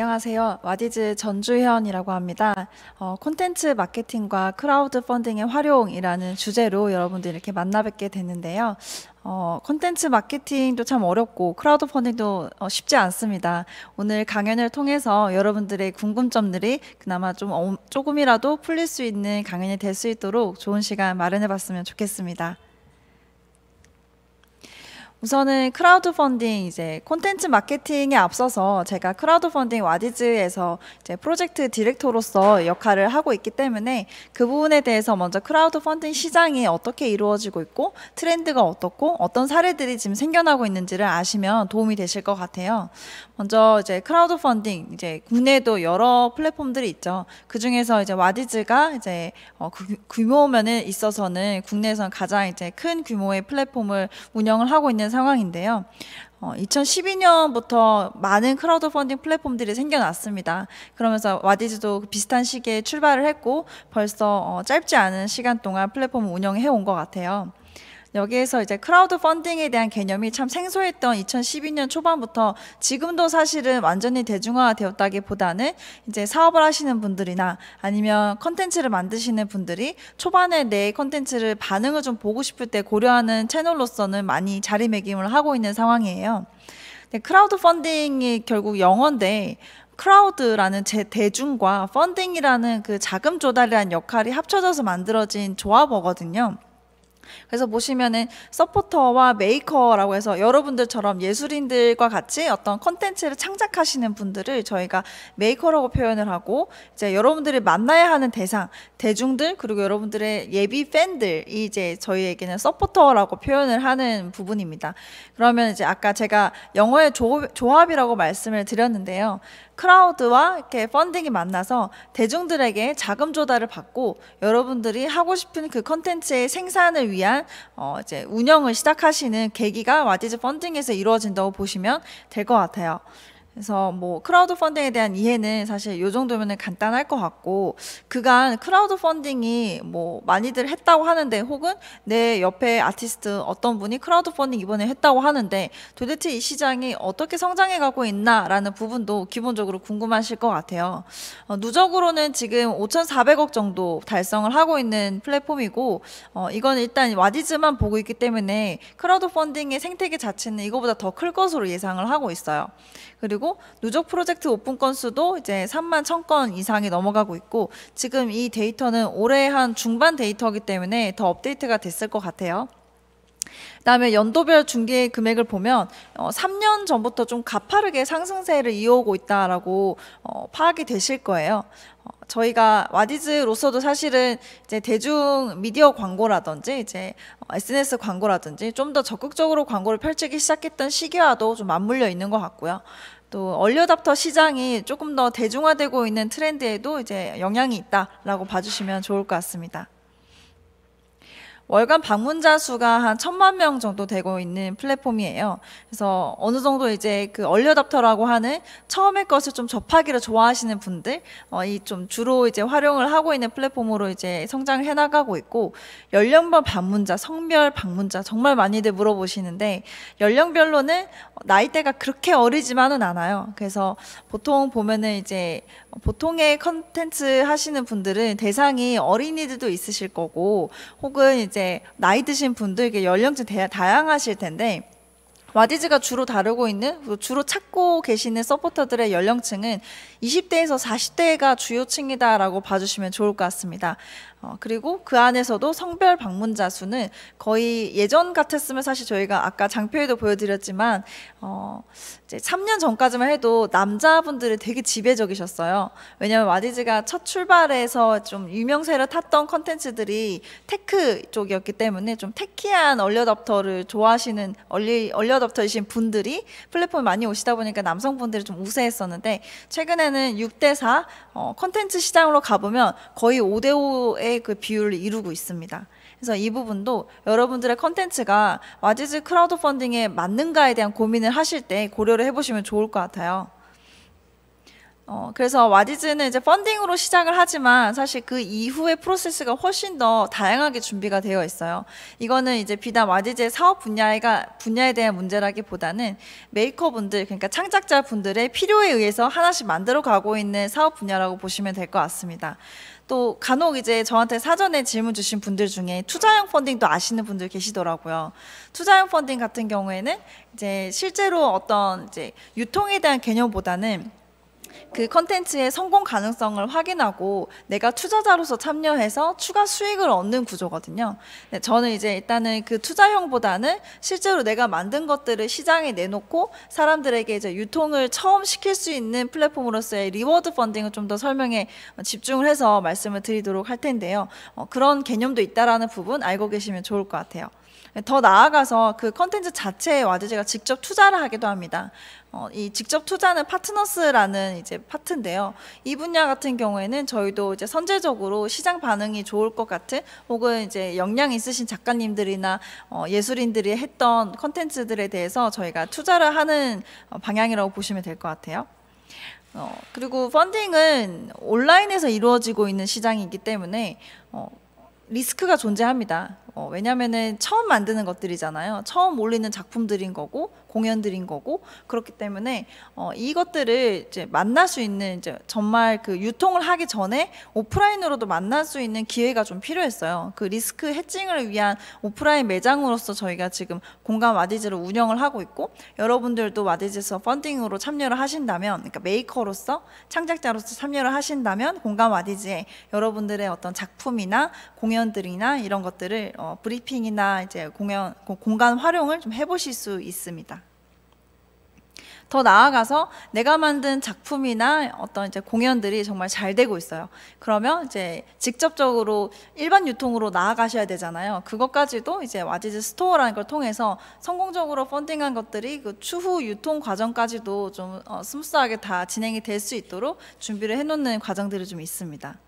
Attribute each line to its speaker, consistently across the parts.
Speaker 1: 안녕하세요. 와디즈 전주현이라고 합니다. 어, 콘텐츠 마케팅과 크라우드 펀딩의 활용이라는 주제로 여러분들 이렇게 만나 뵙게 됐는데요. 어, 콘텐츠 마케팅도 참 어렵고 크라우드 펀딩도 어, 쉽지 않습니다. 오늘 강연을 통해서 여러분들의 궁금점들이 그나마 좀 어, 조금이라도 풀릴 수 있는 강연이 될 수 있도록 좋은 시간 마련해 봤으면 좋겠습니다. 우선은 크라우드 펀딩 이제 콘텐츠 마케팅에 앞서서 제가 크라우드 펀딩 와디즈에서 이제 프로젝트 디렉터로서 역할을 하고 있기 때문에 그 부분에 대해서 먼저 크라우드 펀딩 시장이 어떻게 이루어지고 있고 트렌드가 어떻고 어떤 사례들이 지금 생겨나고 있는지를 아시면 도움이 되실 것 같아요. 먼저 이제 크라우드 펀딩 이제 국내에도 여러 플랫폼들이 있죠. 그 중에서 이제 와디즈가 이제 어, 그, 규모면에 있어서는 국내에서 가장 이제 큰 규모의 플랫폼을 운영을 하고 있는 있는 상황인데요. 어, 2012년부터 많은 크라우드 펀딩 플랫폼들이 생겨났습니다. 그러면서 와디즈도 비슷한 시기에 출발을 했고 벌써 어, 짧지 않은 시간 동안 플랫폼을 운영해 온 것 같아요. 여기에서 이제 크라우드 펀딩에 대한 개념이 참 생소했던 2012년 초반부터 지금도 사실은 완전히 대중화되었다기보다는 이제 사업을 하시는 분들이나 아니면 컨텐츠를 만드시는 분들이 초반에 내 컨텐츠를 반응을 좀 보고 싶을 때 고려하는 채널로서는 많이 자리매김을 하고 있는 상황이에요. 크라우드 펀딩이 결국 영어인데 크라우드라는 제 대중과 펀딩이라는 그 자금 조달이라는 역할이 합쳐져서 만들어진 조합어거든요. 그래서 보시면은 서포터와 메이커라고 해서 여러분들처럼 예술인들과 같이 어떤 컨텐츠를 창작하시는 분들을 저희가 메이커라고 표현을 하고 이제 여러분들이 만나야 하는 대상, 대중들 그리고 여러분들의 예비 팬들이 이제 저희에게는 서포터라고 표현을 하는 부분입니다. 그러면 이제 아까 제가 영어의 조합이라고 말씀을 드렸는데요. 크라우드와 이렇게 펀딩이 만나서 대중들에게 자금 조달을 받고 여러분들이 하고 싶은 그 컨텐츠의 생산을 위한 어 이제 운영을 시작하시는 계기가 와디즈 펀딩에서 이루어진다고 보시면 될 것 같아요. 그래서 뭐 크라우드 펀딩에 대한 이해는 사실 요정도면 간단할 것 같고 그간 크라우드 펀딩이 뭐 많이들 했다고 하는데 혹은 내 옆에 아티스트 어떤 분이 크라우드 펀딩 이번에 했다고 하는데 도대체 이 시장이 어떻게 성장해 가고 있나라는 부분도 기본적으로 궁금하실 것 같아요. 어, 누적으로는 지금 5,400억 정도 달성을 하고 있는 플랫폼이고 어, 이건 일단 와디즈만 보고 있기 때문에 크라우드 펀딩의 생태계 자체는 이거보다 더 클 것으로 예상을 하고 있어요. 그리고 그리고 누적 프로젝트 오픈 건수도 이제 3만 1000건 이상이 넘어가고 있고 지금 이 데이터는 올해 한 중반 데이터이기 때문에 더 업데이트가 됐을 것 같아요. 그다음에 연도별 중개 금액을 보면 어, 3년 전부터 좀 가파르게 상승세를 이어오고 있다라고 어, 파악이 되실 거예요. 어, 저희가 와디즈로서도 사실은 이제 대중 미디어 광고라든지 이제 SNS 어, 광고라든지 좀 더 적극적으로 광고를 펼치기 시작했던 시기와도 좀 맞물려 있는 것 같고요. 또 얼리어답터 시장이 조금 더 대중화되고 있는 트렌드에도 이제 영향이 있다라고 봐주시면 좋을 것 같습니다. 월간 방문자 수가 한 천만 명 정도 되고 있는 플랫폼이에요. 그래서 어느 정도 이제 그 얼려답터라고 하는 처음의 것을 좀 접하기를 좋아하시는 분들, 어, 이 좀 주로 이제 활용을 하고 있는 플랫폼으로 이제 성장을 해나가고 있고, 연령별 방문자, 성별 방문자, 정말 많이들 물어보시는데, 연령별로는 나이대가 그렇게 어리지만은 않아요. 그래서 보통 보면은 이제 보통의 컨텐츠 하시는 분들은 대상이 어린이들도 있으실 거고 혹은 이제 나이 드신 분들 이게 연령층 다양하실 텐데 와디즈가 주로 다루고 있는 주로 찾고 계시는 서포터들의 연령층은 20대에서 40대가 주요층이다라고 봐주시면 좋을 것 같습니다. 어, 그리고 그 안에서도 성별 방문자 수는 거의 예전 같았으면 사실 저희가 아까 장표에도 보여드렸지만 어, 이제 3년 전까지만 해도 남자분들이 되게 지배적이셨어요. 왜냐하면 와디즈가 첫 출발에서 좀 유명세를 탔던 컨텐츠들이 테크 쪽이었기 때문에 좀 테키한 얼려덥터를 좋아하시는 얼리, 얼려덥터이신 분들이 플랫폼에 많이 오시다 보니까 남성분들이 좀 우세했었는데 최근에는 6대4 어, 컨텐츠 시장으로 가보면 거의 5대5의 그 비율을 이루고 있습니다. 그래서 이 부분도 여러분들의 컨텐츠가 와지즈 크라우드 펀딩에 맞는가에 대한 고민을 하실 때 고려를 해보시면 좋을 것 같아요. 어, 그래서 와디즈는 이제 펀딩으로 시작을 하지만 사실 그 이후의 프로세스가 훨씬 더 다양하게 준비가 되어 있어요. 이거는 이제 비단 와디즈의 사업 분야가 분야에 대한 문제라기보다는 메이커분들 그러니까 창작자분들의 필요에 의해서 하나씩 만들어 가고 있는 사업 분야라고 보시면 될 것 같습니다. 또 간혹 이제 저한테 사전에 질문 주신 분들 중에 투자형 펀딩도 아시는 분들 계시더라고요. 투자형 펀딩 같은 경우에는 이제 실제로 어떤 이제 유통에 대한 개념보다는 그 컨텐츠의 성공 가능성을 확인하고 내가 투자자로서 참여해서 추가 수익을 얻는 구조거든요. 네, 저는 이제 일단은 그 투자형보다는 실제로 내가 만든 것들을 시장에 내놓고 사람들에게 이제 유통을 처음 시킬 수 있는 플랫폼으로서의 리워드 펀딩을 좀 더 설명에 집중을 해서 말씀을 드리도록 할 텐데요. 어, 그런 개념도 있다라는 부분 알고 계시면 좋을 것 같아요. 더 나아가서 그 컨텐츠 자체에 와드제가 직접 투자를 하기도 합니다. 어, 이 직접 투자는 파트너스라는 이제 파트인데요. 이 분야 같은 경우에는 저희도 이제 선제적으로 시장 반응이 좋을 것 같은 혹은 이제 역량 있으신 작가님들이나 어, 예술인들이 했던 컨텐츠들에 대해서 저희가 투자를 하는 어, 방향이라고 보시면 될 것 같아요. 어, 그리고 펀딩은 온라인에서 이루어지고 있는 시장이기 때문에 어, 리스크가 존재합니다. 어, 왜냐면은 처음 만드는 것들이잖아요. 처음 올리는 작품들인 거고 공연들인 거고 그렇기 때문에 어, 이것들을 이제 만날 수 있는 이제 정말 그 유통을 하기 전에 오프라인으로도 만날 수 있는 기회가 좀 필요했어요. 그 리스크 해칭을 위한 오프라인 매장으로서 저희가 지금 공감 와디즈를 운영을 하고 있고 여러분들도 와디즈에서 펀딩으로 참여를 하신다면 그러니까 메이커로서 창작자로서 참여를 하신다면 공감 와디즈에 여러분들의 어떤 작품이나 공연들이나 이런 것들을 어, 브리핑이나 이제 공연 공간 활용을 좀 해보실 수 있습니다. 더 나아가서 내가 만든 작품이나 어떤 이제 공연들이 정말 잘 되고 있어요. 그러면 이제 직접적으로 일반 유통으로 나아가셔야 되잖아요. 그것까지도 이제 와지즈 스토어라는 걸 통해서 성공적으로 펀딩한 것들이 그 추후 유통 과정까지도 좀 어, 스무스하게 다 진행이 될 수 있도록 준비를 해놓는 과정들이 좀 있습니다.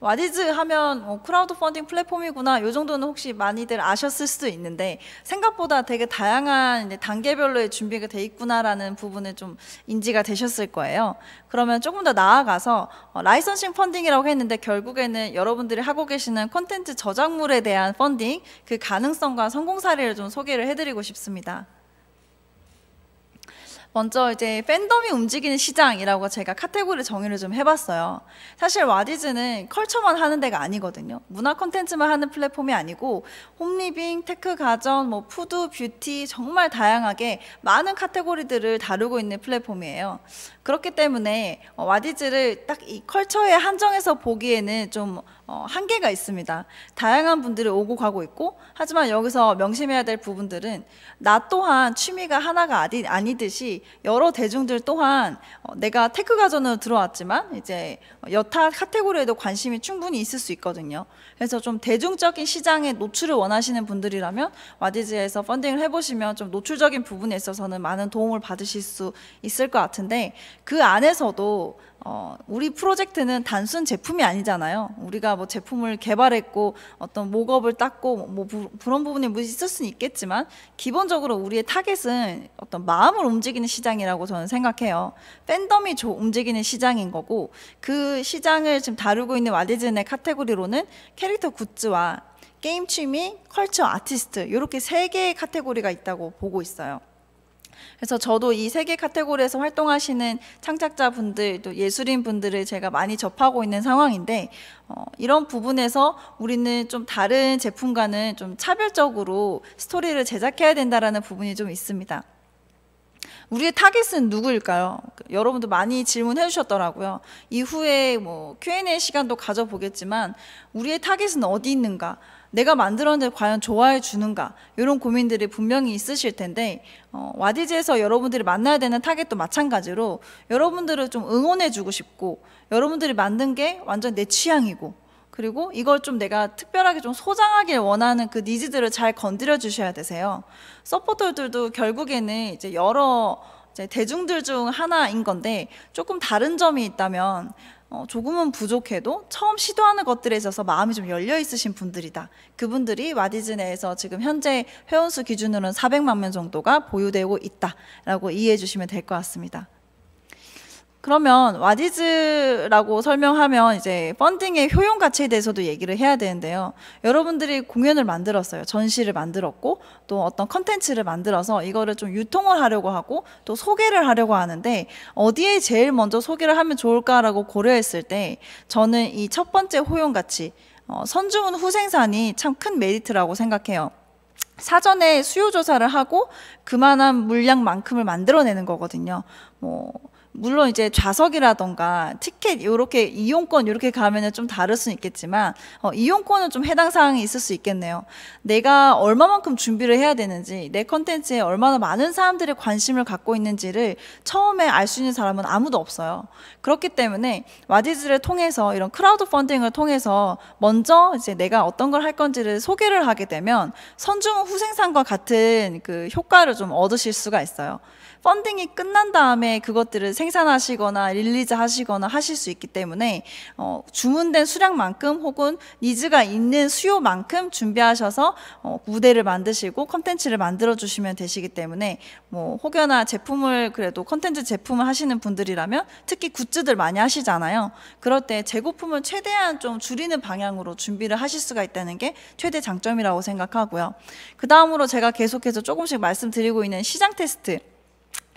Speaker 1: 와디즈 하면 어, 크라우드 펀딩 플랫폼이구나 요 정도는 혹시 많이들 아셨을 수도 있는데 생각보다 되게 다양한 단계별로의 준비가 돼 있구나라는 부분을 좀 인지가 되셨을 거예요. 그러면 조금 더 나아가서 어, 라이선싱 펀딩이라고 했는데 결국에는 여러분들이 하고 계시는 콘텐츠 저작물에 대한 펀딩 그 가능성과 성공 사례를 좀 소개를 해드리고 싶습니다. 먼저 이제 팬덤이 움직이는 시장이라고 제가 카테고리 정의를 좀 해봤어요. 사실 와디즈는 컬처만 하는 데가 아니거든요. 문화 콘텐츠만 하는 플랫폼이 아니고 홈리빙, 테크 가전, 뭐 푸드, 뷰티 정말 다양하게 많은 카테고리들을 다루고 있는 플랫폼이에요. 그렇기 때문에 와디즈를 딱 이 컬처에 한정해서 보기에는 좀 어, 한계가 있습니다. 다양한 분들이 오고 가고 있고 하지만 여기서 명심해야 될 부분들은 나 또한 취미가 하나가 아니, 아니듯이 여러 대중들 또한 어, 내가 테크 가전으로 들어왔지만 이제 여타 카테고리에도 관심이 충분히 있을 수 있거든요. 그래서 좀 대중적인 시장에 노출을 원하시는 분들이라면 와디즈에서 펀딩을 해보시면 좀 노출적인 부분에 있어서는 많은 도움을 받으실 수 있을 것 같은데 그 안에서도 어, 우리 프로젝트는 단순 제품이 아니잖아요. 우리가 뭐 제품을 개발했고 어떤 목업을 땄고 뭐 부, 그런 부분이 뭐 있을 수는 있겠지만 기본적으로 우리의 타겟은 어떤 마음을 움직이는 시장이라고 저는 생각해요. 팬덤이 조, 움직이는 시장인 거고 그 시장을 지금 다루고 있는 와디즌의 카테고리로는 캐릭터 굿즈와 게임 취미, 컬처 아티스트 이렇게 세 개의 카테고리가 있다고 보고 있어요. 그래서 저도 이 세 개 카테고리에서 활동하시는 창작자분들 또 예술인분들을 제가 많이 접하고 있는 상황인데 어, 이런 부분에서 우리는 좀 다른 제품과는 좀 차별적으로 스토리를 제작해야 된다라는 부분이 좀 있습니다. 우리의 타겟은 누구일까요? 그 여러분도 많이 질문해 주셨더라고요. 이후에 뭐 Q&A 시간도 가져보겠지만 우리의 타겟은 어디 있는가? 내가 만들었는데 과연 좋아해 주는가 이런 고민들이 분명히 있으실 텐데 어, 와디즈에서 여러분들이 만나야 되는 타겟도 마찬가지로 여러분들을 좀 응원해 주고 싶고 여러분들이 만든 게 완전 내 취향이고 그리고 이걸 좀 내가 특별하게 좀 소장하길 원하는 그 니즈들을 잘 건드려 주셔야 되세요 서포터들도 결국에는 이제 여러 대중들 중 하나인 건데 조금 다른 점이 있다면 어, 조금은 부족해도 처음 시도하는 것들에 있어서 마음이 좀 열려 있으신 분들이다. 그분들이 와디즈 내에서 지금 현재 회원수 기준으로는 400만 명 정도가 보유되고 있다라고 이해해 주시면 될 것 같습니다. 그러면 와디즈라고 설명하면 이제 펀딩의 효용 가치에 대해서도 얘기를 해야 되는데요. 여러분들이 공연을 만들었어요. 전시를 만들었고 또 어떤 컨텐츠를 만들어서 이거를 좀 유통을 하려고 하고 또 소개를 하려고 하는데 어디에 제일 먼저 소개를 하면 좋을까라고 고려했을 때 저는 이 첫 번째 효용 가치 어, 선주문 후생산이 참 큰 메리트라고 생각해요. 사전에 수요 조사를 하고 그만한 물량만큼을 만들어내는 거거든요. 뭐 물론 이제 좌석이라던가 티켓 이렇게 이용권 이렇게 가면은 좀 다를 수는 있겠지만 어, 이용권은 좀 해당 사항이 있을 수 있겠네요. 내가 얼마만큼 준비를 해야 되는지 내 컨텐츠에 얼마나 많은 사람들의 관심을 갖고 있는지를 처음에 알 수 있는 사람은 아무도 없어요. 그렇기 때문에 와디즈를 통해서 이런 크라우드 펀딩을 통해서 먼저 이제 내가 어떤 걸 할 건지를 소개를 하게 되면 선중 후생상과 같은 그 효과를 좀 얻으실 수가 있어요. 펀딩이 끝난 다음에 그것들을 생산하시거나 릴리즈 하시거나 하실 수 있기 때문에 어, 주문된 수량만큼 혹은 니즈가 있는 수요만큼 준비하셔서 어, 무대를 만드시고 컨텐츠를 만들어 주시면 되시기 때문에 뭐 혹여나 제품을 그래도 컨텐츠 제품을 하시는 분들이라면 특히 굿즈들 많이 하시잖아요. 그럴 때 재고품을 최대한 좀 줄이는 방향으로 준비를 하실 수가 있다는 게 최대 장점이라고 생각하고요. 그 다음으로 제가 계속해서 조금씩 말씀드리고 있는 시장 테스트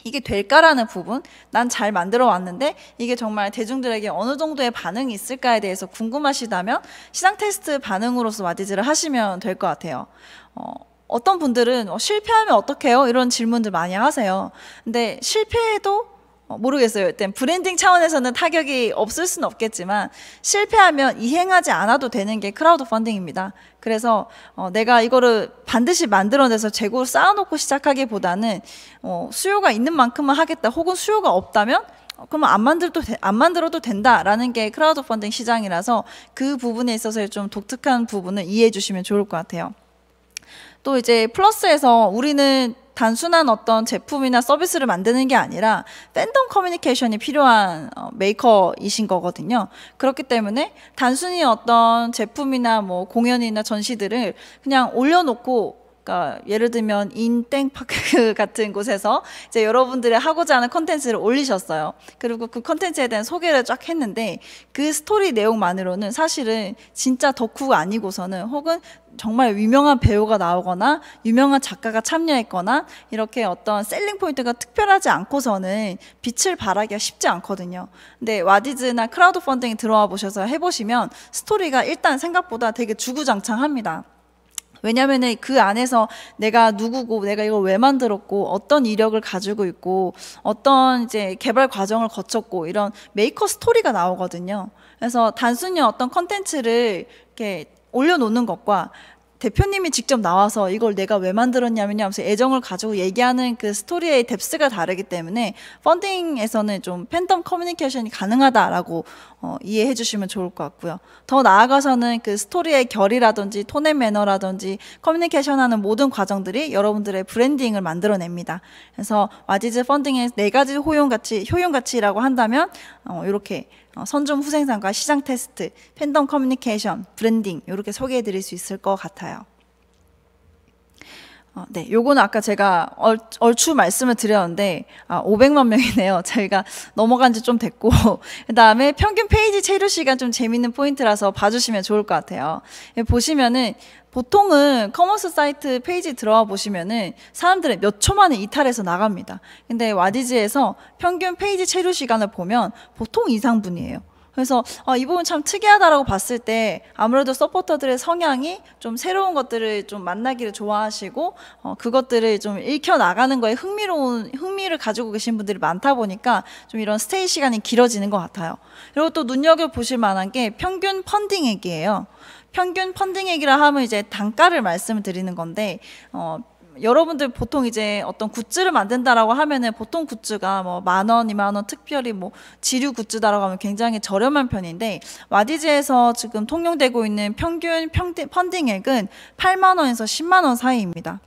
Speaker 1: 이게 될까라는 부분, 난 잘 만들어 왔는데 이게 정말 대중들에게 어느 정도의 반응이 있을까에 대해서 궁금하시다면 시장 테스트 반응으로서 마디즈를 하시면 될 것 같아요. 어, 어떤 분들은 어, 실패하면 어떡해요? 이런 질문들 많이 하세요. 근데 실패해도 어, 모르겠어요. 일단 브랜딩 차원에서는 타격이 없을 수는 없겠지만 실패하면 이행하지 않아도 되는 게 크라우드 펀딩입니다. 그래서 어, 내가 이거를 반드시 만들어내서 재고를 쌓아놓고 시작하기보다는 어, 수요가 있는 만큼만 하겠다. 혹은 수요가 없다면 어, 그러면 안 만들도 안 만들어도 된다라는 게 크라우드 펀딩 시장이라서 그 부분에 있어서 좀 독특한 부분을 이해해 주시면 좋을 것 같아요. 또 이제 플러스에서 우리는 단순한 어떤 제품이나 서비스를 만드는 게 아니라 팬덤 커뮤니케이션이 필요한 어, 메이커이신 거거든요. 그렇기 때문에 단순히 어떤 제품이나 뭐 공연이나 전시들을 그냥 올려놓고 그러니까 예를 들면 인땡파크 그 같은 곳에서 이제 여러분들의 하고자 하는 컨텐츠를 올리셨어요. 그리고 그 컨텐츠에 대한 소개를 쫙 했는데 그 스토리 내용만으로는 사실은 진짜 덕후가 아니고서는 혹은 정말 유명한 배우가 나오거나 유명한 작가가 참여했거나 이렇게 어떤 셀링 포인트가 특별하지 않고서는 빛을 발하기가 쉽지 않거든요. 근데 와디즈나 크라우드 펀딩에 들어와 보셔서 해보시면 스토리가 일단 생각보다 되게 주구장창합니다. 왜냐면은 그 안에서 내가 누구고 내가 이걸 왜 만들었고 어떤 이력을 가지고 있고 어떤 이제 개발 과정을 거쳤고 이런 메이커 스토리가 나오거든요. 그래서 단순히 어떤 컨텐츠를 이렇게 올려놓는 것과 대표님이 직접 나와서 이걸 내가 왜 만들었냐면요 하면서 애정을 가지고 얘기하는 그 스토리의 뎁스가 다르기 때문에 펀딩에서는 좀 팬덤 커뮤니케이션이 가능하다라고 어, 이해해 주시면 좋을 것 같고요. 더 나아가서는 그 스토리의 결이라든지 톤의 매너라든지 커뮤니케이션 하는 모든 과정들이 여러분들의 브랜딩을 만들어냅니다. 그래서 와지즈 펀딩의 네 가지 호용가치, 효용가치라고 한다면 어, 이렇게 어, 선점 후생상과 시장 테스트, 팬덤 커뮤니케이션, 브랜딩 이렇게 소개해 드릴 수 있을 것 같아요. 어, 네, 요거는 아까 제가 얼, 얼추 말씀을 드렸는데 아, 500만 명이네요. 저희가 넘어간 지 좀 됐고 그다음에 평균 페이지 체류 시간 좀 재밌는 포인트라서 봐주시면 좋을 것 같아요. 예, 보시면은 보통은 커머스 사이트 페이지 들어와 보시면은 사람들의몇초 만에 이탈해서 나갑니다. 근데 와디즈에서 평균 페이지 체류 시간을 보면 보통 이상분이에요. 그래서 아, 이 부분 참 특이하다라고 봤을 때 아무래도 서포터들의 성향이 좀 새로운 것들을 좀 만나기를 좋아하시고 어, 그것들을 좀 읽혀 나가는 거에 흥미로운 흥미를 가지고 계신 분들이 많다 보니까 좀 이런 스테이 시간이 길어지는 것 같아요. 그리고 또 눈여겨 보실 만한 게 평균 펀딩액이에요. 평균 펀딩액이라 하면 이제 단가를 말씀드리는 건데 어, 여러분들 보통 이제 어떤 굿즈를 만든다라고 하면은 보통 굿즈가 뭐 만 원, 이만 원, 특별히 뭐 지류 굿즈다라고 하면 굉장히 저렴한 편인데 와디즈에서 지금 통용되고 있는 평균 평디, 펀딩액은 8만 원에서 10만 원 사이입니다.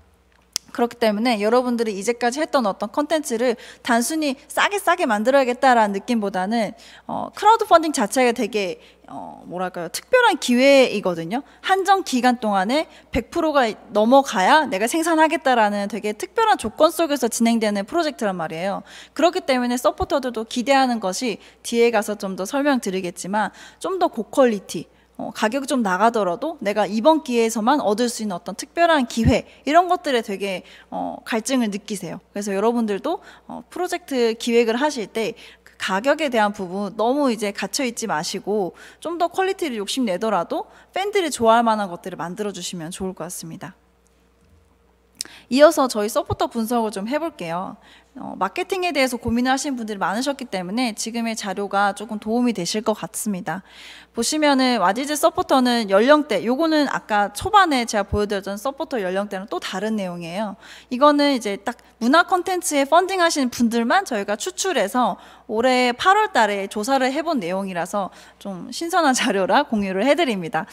Speaker 1: 그렇기 때문에 여러분들이 이제까지 했던 어떤 컨텐츠를 단순히 싸게 싸게 만들어야겠다라는 느낌보다는 어, 크라우드 펀딩 자체가 되게 어, 뭐랄까요 특별한 기회이거든요. 한정 기간 동안에 100%가 넘어가야 내가 생산하겠다라는 되게 특별한 조건 속에서 진행되는 프로젝트란 말이에요. 그렇기 때문에 서포터들도 기대하는 것이 뒤에 가서 좀 더 설명드리겠지만 좀 더 고퀄리티 어, 가격 좀 나가더라도 내가 이번 기회에서만 얻을 수 있는 어떤 특별한 기회 이런 것들에 되게 어, 갈증을 느끼세요. 그래서 여러분들도 어, 프로젝트 기획을 하실 때 가격에 대한 부분 너무 이제 갇혀 있지 마시고 좀 더 퀄리티를 욕심내더라도 팬들이 좋아할 만한 것들을 만들어 주시면 좋을 것 같습니다. 이어서 저희 서포터 분석을 좀 해볼게요. 어, 마케팅에 대해서 고민하신 분들이 많으셨기 때문에 지금의 자료가 조금 도움이 되실 것 같습니다. 보시면은 와디즈 서포터는 연령대, 요거는 아까 초반에 제가 보여드렸던 서포터 연령대랑 또 다른 내용이에요. 이거는 이제 딱 문화 콘텐츠에 펀딩 하시 분들만 저희가 추출해서 올해 8월 달에 조사를 해본 내용이라서 좀 신선한 자료라 공유를 해드립니다.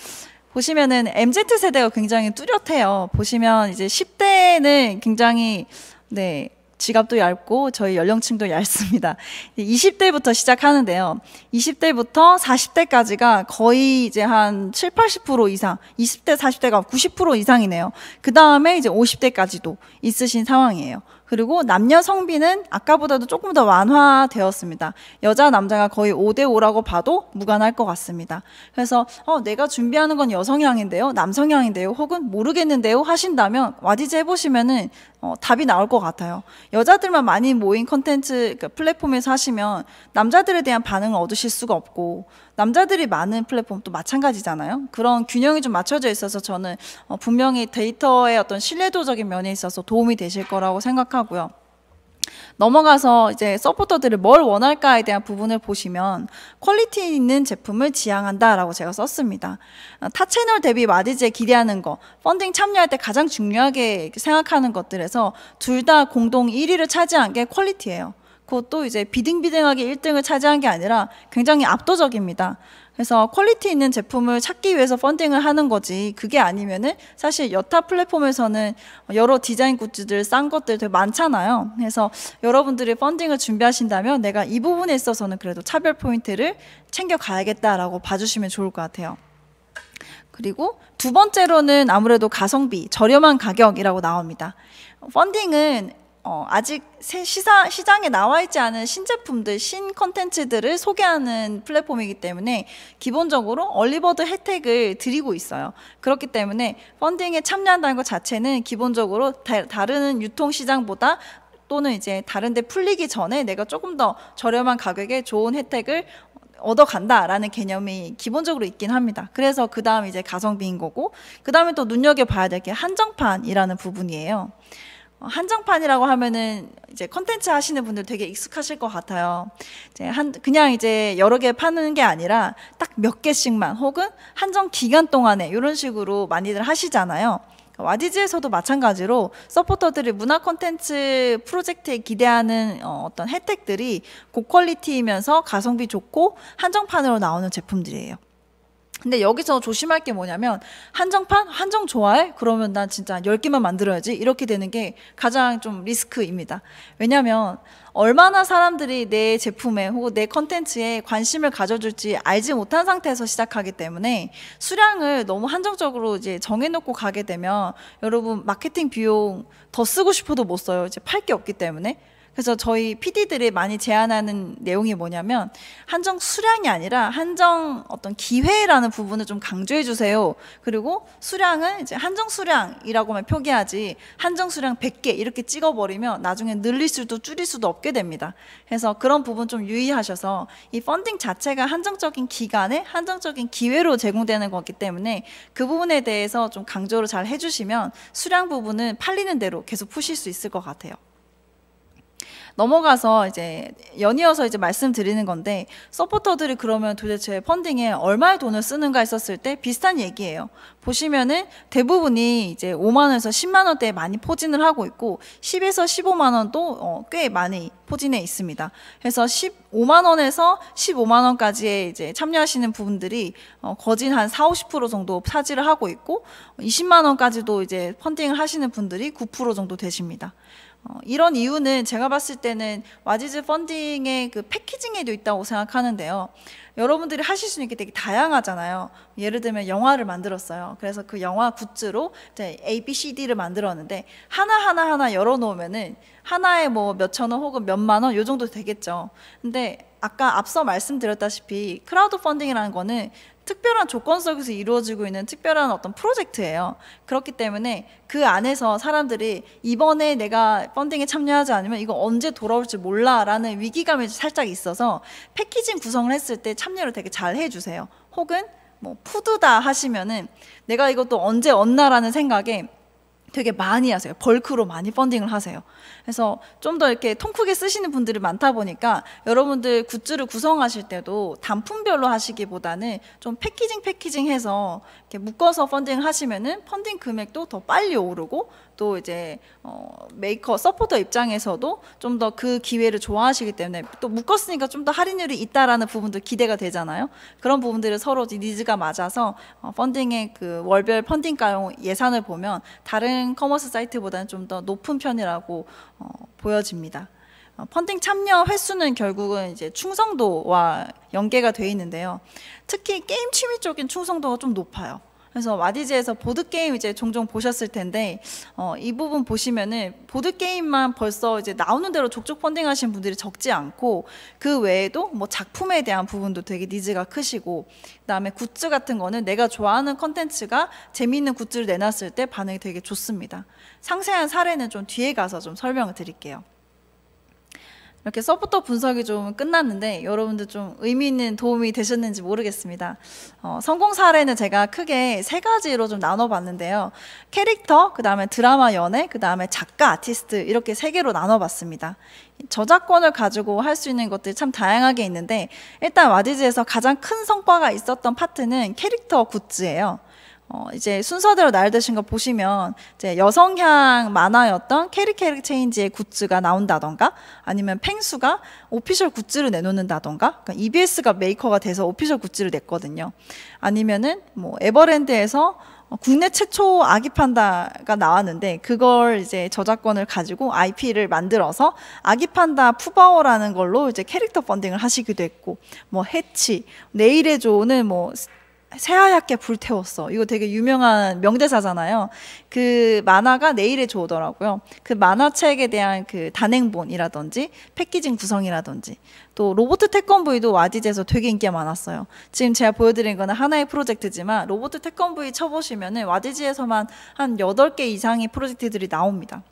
Speaker 1: 보시면은 MZ 세대가 굉장히 뚜렷해요. 보시면 이제 10대는 굉장히 네. 지갑도 얇고 저희 연령층도 얇습니다. 20대부터 시작하는데요. 20대부터 40대까지가 거의 이제 한 7, 80% 이상, 20대, 40대가 90% 이상이네요. 그 다음에 이제 50대까지도 있으신 상황이에요. 그리고 남녀 성비는 아까보다도 조금 더 완화되었습니다. 여자 남자가 거의 5대 5라고 봐도 무관할 것 같습니다. 그래서 어, 내가 준비하는 건 여성향인데요, 남성향인데요, 혹은 모르겠는데요 하신다면 와디즈 해보시면은 어, 답이 나올 것 같아요. 여자들만 많이 모인 컨텐츠 그러니까 플랫폼에서 하시면 남자들에 대한 반응을 얻으실 수가 없고 남자들이 많은 플랫폼도 마찬가지잖아요. 그런 균형이 좀 맞춰져 있어서 저는 어, 분명히 데이터의 어떤 신뢰도적인 면에 있어서 도움이 되실 거라고 생각하고. 하고요. 넘어가서 이제 서포터들을 뭘 원할까에 대한 부분을 보시면 퀄리티 있는 제품을 지향한다라고 제가 썼습니다. 어, 타 채널 대비 마디즈에 기대하는 거, 펀딩 참여할 때 가장 중요하게 생각하는 것들에서 둘 다 공동 1위를 차지한 게 퀄리티예요. 그것도 이제 비등비등하게 1등을 차지한 게 아니라 굉장히 압도적입니다. 그래서 퀄리티 있는 제품을 찾기 위해서 펀딩을 하는 거지 그게 아니면은 사실 여타 플랫폼에서는 여러 디자인 굿즈들 싼 것들 되게 많잖아요. 그래서 여러분들이 펀딩을 준비하신다면 내가 이 부분에 있어서는 그래도 차별 포인트를 챙겨 가야겠다라고 봐주시면 좋을 것 같아요. 그리고 두 번째로는 아무래도 가성비, 저렴한 가격이라고 나옵니다. 펀딩은 어, 아직 시사, 시장에 나와 있지 않은 신제품들, 신컨텐츠들을 소개하는 플랫폼이기 때문에 기본적으로 얼리버드 혜택을 드리고 있어요. 그렇기 때문에 펀딩에 참여한다는 것 자체는 기본적으로 다, 다른 유통시장보다 또는 이제 다른데 풀리기 전에 내가 조금 더 저렴한 가격에 좋은 혜택을 얻어간다라는 개념이 기본적으로 있긴 합니다. 그래서 그 다음 이제 가성비인 거고, 그 다음에 또 눈여겨봐야 될 게 한정판이라는 부분이에요. 어, 한정판이라고 하면은 이제 컨텐츠 하시는 분들 되게 익숙하실 것 같아요. 이제 한 그냥 이제 여러 개 파는 게 아니라 딱 몇 개씩만 혹은 한정 기간 동안에 이런 식으로 많이들 하시잖아요. 그러니까 와디즈에서도 마찬가지로 서포터들이 문화 콘텐츠 프로젝트에 기대하는 어, 어떤 혜택들이 고퀄리티이면서 가성비 좋고 한정판으로 나오는 제품들이에요. 근데 여기서 조심할 게 뭐냐면 한정판 한정 좋아해? 그러면 난 진짜 10개만 만들어야지 이렇게 되는 게 가장 좀 리스크입니다. 왜냐면 얼마나 사람들이 내 제품에 혹은 내 컨텐츠에 관심을 가져줄지 알지 못한 상태에서 시작하기 때문에 수량을 너무 한정적으로 이제 정해놓고 가게 되면 여러분 마케팅 비용 더 쓰고 싶어도 못 써요. 이제 팔 게 없기 때문에. 그래서 저희 PD들이 많이 제안하는 내용이 뭐냐면 한정 수량이 아니라 한정 어떤 기회라는 부분을 좀 강조해 주세요. 그리고 수량은 이제 한정 수량이라고만 표기하지 한정 수량 100개 이렇게 찍어 버리면 나중에 늘릴 수도 줄일 수도 없게 됩니다. 그래서 그런 부분 좀 유의하셔서 이 펀딩 자체가 한정적인 기간에 한정적인 기회로 제공되는 거기 때문에 그 부분에 대해서 좀 강조를 잘 해주시면 수량 부분은 팔리는 대로 계속 푸실 수 있을 것 같아요. 넘어가서 이제 연이어서 이제 말씀드리는 건데 서포터들이 그러면 도대체 펀딩에 얼마의 돈을 쓰는가 했었을 때 비슷한 얘기예요. 보시면은 대부분이 이제 5만 원에서 10만 원대에 많이 포진을 하고 있고 10에서 15만 원도 어, 꽤 많이 포진해 있습니다. 그래서 15만 원에서 15만 원까지의 이제 참여하시는 부분들이 어, 거진 한 4, 0 50% 정도 차지를 하고 있고 20만 원까지도 이제 펀딩을 하시는 분들이 9% 정도 되십니다. 어, 이런 이유는 제가 봤을 때는 와지즈 펀딩의 그 패키징에도 있다고 생각하는데요. 여러분들이 하실 수 있는 게 되게 다양하잖아요. 예를 들면 영화를 만들었어요. 그래서 그 영화 굿즈로 이제 A, B, C, D를 만들었는데 하나 하나 하나 열어놓으면은 하나에 뭐 몇천 원 혹은 몇만 원요 정도 되겠죠. 근데 아까 앞서 말씀드렸다시피 크라우드 펀딩이라는 거는 특별한 조건 속에서 이루어지고 있는 특별한 어떤 프로젝트예요. 그렇기 때문에 그 안에서 사람들이 이번에 내가 펀딩에 참여하지 않으면 이거 언제 돌아올지 몰라라는 위기감이 살짝 있어서 패키징 구성을 했을 때 참여를 되게 잘 해주세요. 혹은 뭐 푸드다 하시면은 내가 이것도 언제 얻나라는 생각에 되게 많이 하세요. 벌크로 많이 펀딩을 하세요. 그래서 좀 더 이렇게 통 크게 쓰시는 분들이 많다 보니까 여러분들 굿즈를 구성하실 때도 단품별로 하시기보다는 좀 패키징 패키징 해서 이렇게 묶어서 펀딩 하시면은 펀딩 금액도 더 빨리 오르고 또 이제 어, 메이커 서포터 입장에서도 좀 더 그 기회를 좋아하시기 때문에 또 묶었으니까 좀 더 할인율이 있다라는 부분도 기대가 되잖아요. 그런 부분들을 서로 니즈가 맞아서 어, 펀딩의 그 월별 펀딩 가용 예산을 보면 다른 커머스 사이트보다는 좀 더 높은 편이라고 어, 보여집니다. 어, 펀딩 참여 횟수는 결국은 이제 충성도와 연계가 돼 있는데요. 특히 게임 취미 쪽인 충성도가 좀 높아요. 그래서 와디즈에서 보드 게임 이제 종종 보셨을 텐데 어, 이 부분 보시면은 보드 게임만 벌써 이제 나오는 대로 족족 펀딩하신 분들이 적지 않고 그 외에도 뭐 작품에 대한 부분도 되게 니즈가 크시고 그다음에 굿즈 같은 거는 내가 좋아하는 컨텐츠가 재미있는 굿즈를 내놨을 때 반응이 되게 좋습니다. 상세한 사례는 좀 뒤에 가서 좀 설명을 드릴게요. 이렇게 서포터 분석이 좀 끝났는데 여러분들 좀 의미 있는 도움이 되셨는지 모르겠습니다. 어, 성공 사례는 제가 크게 세 가지로 좀 나눠봤는데요. 캐릭터, 그 다음에 드라마 연애, 그 다음에 작가, 아티스트 이렇게 세 개로 나눠봤습니다. 저작권을 가지고 할 수 있는 것들이 참 다양하게 있는데 일단 와디즈에서 가장 큰 성과가 있었던 파트는 캐릭터 굿즈예요. 어, 이제 순서대로 날되신거 보시면 이제 여성향 만화였던 캐리캐리 체인지의 굿즈가 나온다던가 아니면 펭수가 오피셜 굿즈를 내놓는다던가 그러니까 EBS가 메이커가 돼서 오피셜 굿즈를 냈거든요. 아니면은 뭐 에버랜드에서 국내 최초 아기 판다가 나왔는데 그걸 이제 저작권을 가지고 IP를 만들어서 아기 판다 푸바오라는 걸로 이제 캐릭터 펀딩을 하시기도 했고 뭐 해치 내일의 조는 뭐 새하얗게 불태웠어. 이거 되게 유명한 명대사잖아요. 그 만화가 내일에 좋더라고요. 그 만화책에 대한 그 단행본이라든지 패키징 구성이라든지 또 로보트 태권브이도 와디즈에서 되게 인기가 많았어요. 지금 제가 보여드린 거는 하나의 프로젝트지만 로보트 태권브이 쳐보시면은 와디즈에서만 한8개 이상의 프로젝트들이 나옵니다.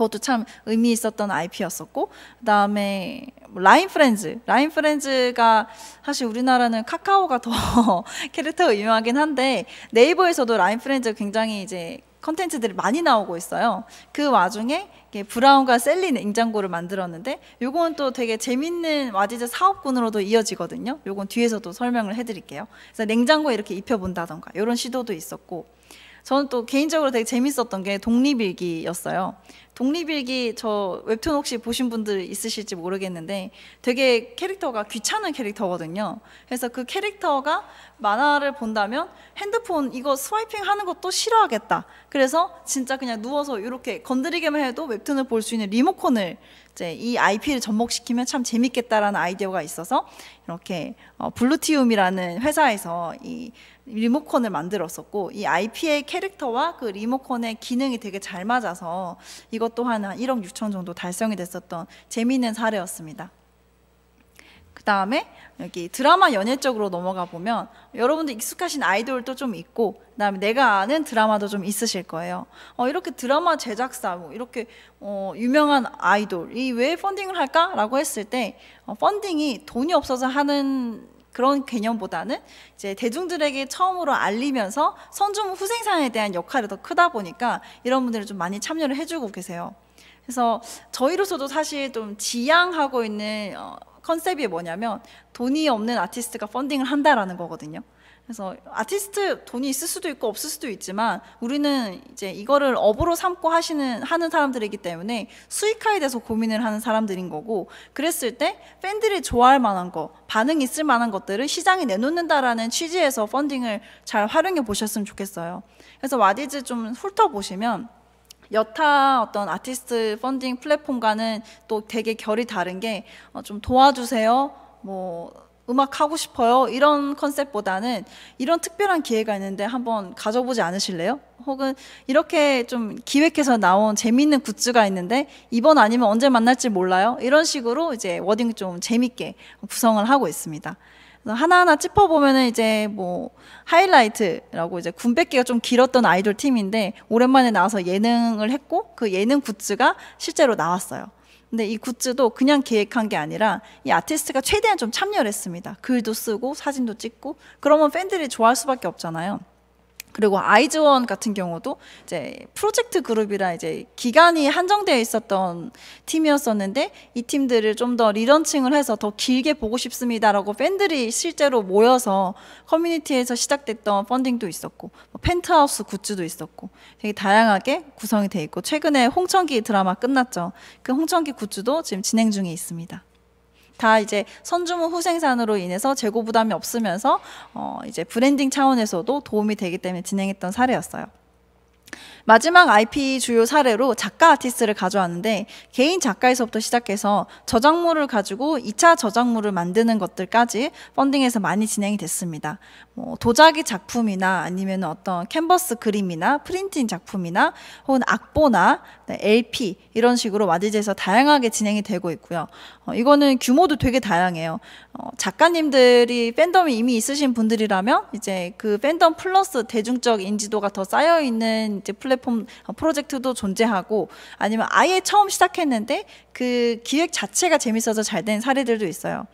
Speaker 1: 그것도 참 의미 있었던 IP였었고 그다음에 뭐 라인 프렌즈 라인 프렌즈가 사실 우리나라는 카카오가 더 캐릭터가 유명하긴 한데 네이버에서도 라인 프렌즈 굉장히 이제 컨텐츠들이 많이 나오고 있어요. 그 와중에 브라운과 셀리 냉장고를 만들었는데 이건또 되게 재밌는 와디즈 사업군으로도 이어지거든요. 이건 뒤에서도 설명을 해드릴게요. 그래서 냉장고에 이렇게 입혀본다던가 이런 시도도 있었고 저는 또 개인적으로 되게 재밌었던 게 독립일기였어요. 독립일기 저 웹툰 혹시 보신 분들 있으실지 모르겠는데 되게 캐릭터가 귀찮은 캐릭터거든요. 그래서 그 캐릭터가 만화를 본다면 핸드폰 이거 스와이핑 하는 것도 싫어하겠다. 그래서 진짜 그냥 누워서 이렇게 건드리기만 해도 웹툰을 볼 수 있는 리모컨을 이제 이 IP를 접목시키면 참 재밌겠다라는 아이디어가 있어서 이렇게 어, 블루티움이라는 회사에서 이 리모컨을 만들었었고 이 IP의 캐릭터와 그 리모컨의 기능이 되게 잘 맞아서 이거 이것 또 하나 1억 6천 정도 달성이 됐었던 재미있는 사례였습니다. 그 다음에 여기 드라마 연예 쪽으로 넘어가 보면 여러분들 익숙하신 아이돌도 좀 있고 그다음에 내가 아는 드라마도 좀 있으실 거예요. 어, 이렇게 드라마 제작사 뭐 이렇게 어, 유명한 아이돌이 왜 펀딩을 할까라고 했을 때 어, 펀딩이 돈이 없어서 하는 그런 개념보다는 이제 대중들에게 처음으로 알리면서 선주후생상에 대한 역할이 더 크다 보니까 이런 분들을 좀 많이 참여를 해주고 계세요. 그래서 저희로서도 사실 좀 지향하고 있는 어, 컨셉이 뭐냐면 돈이 없는 아티스트가 펀딩을 한다라는 거거든요. 그래서 아티스트 돈이 있을 수도 있고 없을 수도 있지만 우리는 이제 이거를 업으로 삼고 하시는 하는 사람들이기 때문에 수익화에 대해서 고민을 하는 사람들인 거고 그랬을 때 팬들이 좋아할 만한 거 반응이 있을 만한 것들을 시장에 내놓는다라는 취지에서 펀딩을 잘 활용해 보셨으면 좋겠어요. 그래서 와디즈 좀 훑어보시면 여타 어떤 아티스트 펀딩 플랫폼과는 또 되게 결이 다른 게좀 어, 도와주세요. 뭐 음악 하고 싶어요. 이런 컨셉보다는 이런 특별한 기회가 있는데 한번 가져보지 않으실래요? 혹은 이렇게 좀 기획해서 나온 재밌는 굿즈가 있는데 이번 아니면 언제 만날지 몰라요. 이런 식으로 이제 워딩 좀 재밌게 구성을 하고 있습니다. 하나하나 짚어보면은 이제 뭐 하이라이트라고 이제 군백기가 좀 길었던 아이돌 팀인데 오랜만에 나와서 예능을 했고 그 예능 굿즈가 실제로 나왔어요. 근데 이 굿즈도 그냥 계획한 게 아니라 이 아티스트가 최대한 좀 참여를 했습니다. 글도 쓰고 사진도 찍고 그러면 팬들이 좋아할 수밖에 없잖아요. 그리고 아이즈원 같은 경우도 이제 프로젝트 그룹이라 이제 기간이 한정되어 있었던 팀이었었는데 이 팀들을 좀 더 리런칭을 해서 더 길게 보고 싶습니다라고 팬들이 실제로 모여서 커뮤니티에서 시작됐던 펀딩도 있었고 뭐 펜트하우스 굿즈도 있었고 되게 다양하게 구성이 돼 있고 최근에 홍천기 드라마 끝났죠. 그 홍천기 굿즈도 지금 진행 중에 있습니다. 다 이제 선주문 후생산으로 인해서 재고 부담이 없으면서 어 이제 브랜딩 차원에서도 도움이 되기 때문에 진행했던 사례였어요. 마지막 IP 주요 사례로 작가 아티스트를 가져왔는데 개인 작가에서부터 시작해서 저작물을 가지고 2차 저작물을 만드는 것들까지 펀딩에서 많이 진행이 됐습니다. 뭐 도자기 작품이나 아니면 어떤 캔버스 그림이나 프린팅 작품이나 혹은 악보나 네, LP 이런 식으로 와디즈에서 다양하게 진행이 되고 있고요. 어, 이거는 규모도 되게 다양해요. 어, 작가님들이 팬덤이 이미 있으신 분들이라면 이제 그 팬덤 플러스 대중적 인지도가 더 쌓여 있는 이제 플랫폼 어, 프로젝트도 존재하고 아니면 아예 처음 시작했는데 그 기획 자체가 재밌어서 잘 된 사례들도 있어요.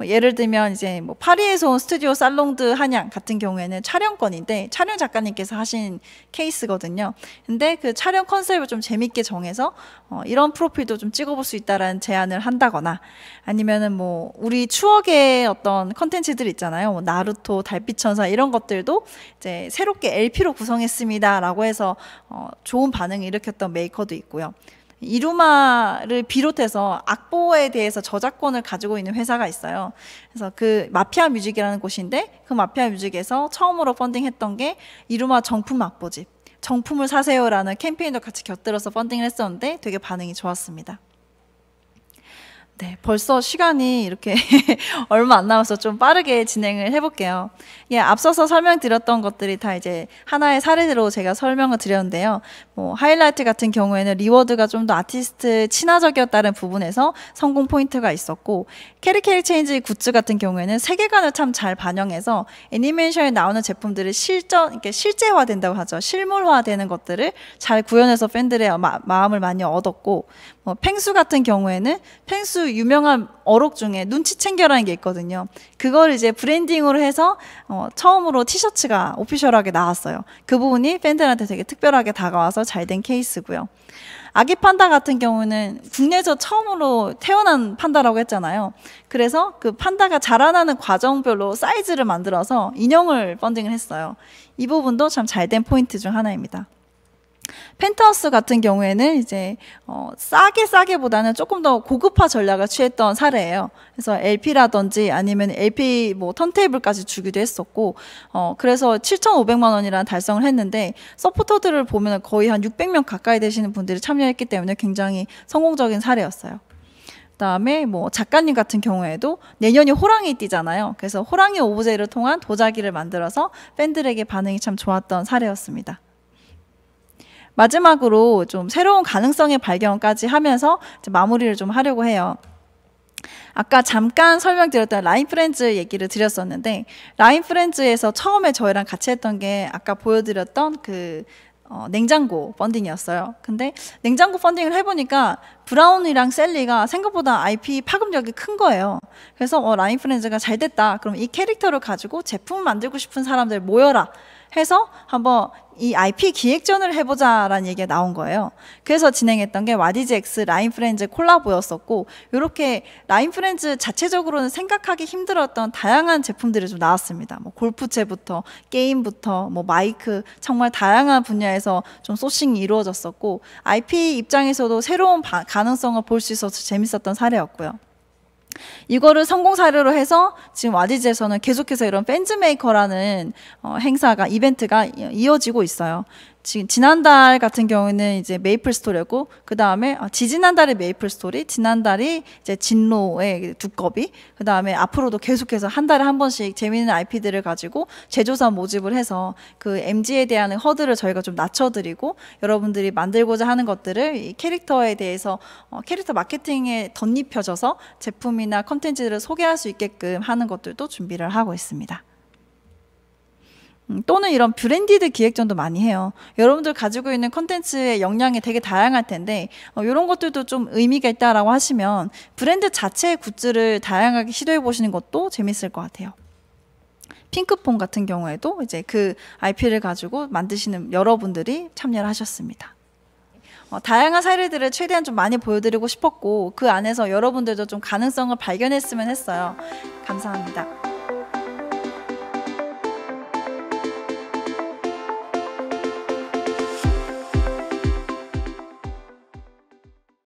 Speaker 1: 뭐 예를 들면 이제 뭐 파리에서 온 스튜디오 살롱드 한양 같은 경우에는 촬영권인데 촬영 작가님께서 하신 케이스거든요. 근데 그 촬영 컨셉을 좀 재밌게 정해서 어 이런 프로필도 좀 찍어볼 수 있다라는 제안을 한다거나 아니면은 뭐 우리 추억의 어떤 컨텐츠들 있잖아요. 뭐 나루토, 달빛천사 이런 것들도 이제 새롭게 LP로 구성했습니다라고 해서 어 좋은 반응을 일으켰던 메이커도 있고요. 이루마를 비롯해서 악보에 대해서 저작권을 가지고 있는 회사가 있어요. 그래서 그 마피아 뮤직이라는 곳인데 그 마피아 뮤직에서 처음으로 펀딩했던 게 이루마 정품 악보집. 정품을 사세요라는 캠페인도 같이 곁들여서 펀딩을 했었는데 되게 반응이 좋았습니다. 네, 벌써 시간이 이렇게 얼마 안 남아서 좀 빠르게 진행을 해볼게요. 예, 앞서서 설명드렸던 것들이 다 이제 하나의 사례로 제가 설명을 드렸는데요. 뭐, 하이라이트 같은 경우에는 리워드가 좀 더 아티스트 친화적이었다는 부분에서 성공 포인트가 있었고, 캐리캐리 체인지 굿즈 같은 경우에는 세계관을 참 잘 반영해서 애니메이션에 나오는 제품들을 실전, 이렇게 실제화된다고 하죠. 실물화되는 것들을 잘 구현해서 팬들의 마, 마음을 많이 얻었고, 어, 펭수 같은 경우에는 펭수 유명한 어록 중에 눈치 챙겨라는 게 있거든요. 그걸 이제 브랜딩으로 해서 어, 처음으로 티셔츠가 오피셜하게 나왔어요. 그 부분이 팬들한테 되게 특별하게 다가와서 잘 된 케이스고요. 아기 판다 같은 경우는 국내에서 처음으로 태어난 판다라고 했잖아요. 그래서 그 판다가 자라나는 과정별로 사이즈를 만들어서 인형을 펀딩을 했어요. 이 부분도 참 잘 된 포인트 중 하나입니다. 펜트하우스 같은 경우에는 이제 어, 싸게 싸게보다는 조금 더 고급화 전략을 취했던 사례예요. 그래서 LP라든지 아니면 LP 뭐 턴테이블까지 주기도 했었고, 어, 그래서 7,500만 원이라는 달성을 했는데 서포터들을 보면 거의 한 600명 가까이 되시는 분들이 참여했기 때문에 굉장히 성공적인 사례였어요. 그다음에 뭐 작가님 같은 경우에도 내년이 호랑이 띠잖아요. 그래서 호랑이 오브제를 통한 도자기를 만들어서 팬들에게 반응이 참 좋았던 사례였습니다. 마지막으로 좀 새로운 가능성의 발견까지 하면서 마무리를 좀 하려고 해요. 아까 잠깐 설명드렸던 라인 프렌즈 얘기를 드렸었는데 라인 프렌즈에서 처음에 저희랑 같이 했던 게 아까 보여드렸던 그 어, 냉장고 펀딩이었어요. 근데 냉장고 펀딩을 해보니까 브라운이랑 셀리가 생각보다 IP 파급력이 큰 거예요. 그래서 어, 라인 프렌즈가 잘 됐다. 그럼 이 캐릭터를 가지고 제품을 만들고 싶은 사람들 모여라. 해서 한번 이 IP 기획전을 해보자라는 얘기가 나온 거예요. 그래서 진행했던 게 와디지엑스 라인프렌즈 콜라보였었고 이렇게 라인프렌즈 자체적으로는 생각하기 힘들었던 다양한 제품들이 좀 나왔습니다. 뭐 골프채부터 게임부터 뭐 마이크 정말 다양한 분야에서 좀 소싱이 이루어졌었고 IP 입장에서도 새로운 가능성을 볼 수 있어서 재밌었던 사례였고요. 이거를 성공 사례로 해서 지금 와디즈에서는 계속해서 이런 밴즈메이커라는 어, 행사가 이벤트가 이어지고 있어요. 지, 지난달 같은 경우는 이제 메이플 스토리였고 그 다음에 아, 지지난달이 메이플 스토리, 지난달이 이제 진로의 그 두꺼비, 그 다음에 앞으로도 계속해서 한 달에 한 번씩 재미있는 IP들을 가지고 제조사 모집을 해서 그 MG에 대한 허들을 저희가 좀 낮춰드리고 여러분들이 만들고자 하는 것들을 이 캐릭터에 대해서 어, 캐릭터 마케팅에 덧입혀져서 제품이나 컨텐츠들을 소개할 수 있게끔 하는 것들도 준비를 하고 있습니다. 음, 또는 이런 브랜디드 기획전도 많이 해요. 여러분들 가지고 있는 컨텐츠의 역량이 되게 다양할 텐데 어, 이런 것들도 좀 의미가 있다라고 하시면 브랜드 자체의 굿즈를 다양하게 시도해 보시는 것도 재밌을 것 같아요. 핑크폰 같은 경우에도 이제 그 IP를 가지고 만드시는 여러분들이 참여를 하셨습니다. 어, 다양한 사례들을 최대한 좀 많이 보여드리고 싶었고 그 안에서 여러분들도 좀 가능성을 발견했으면 했어요. 감사합니다.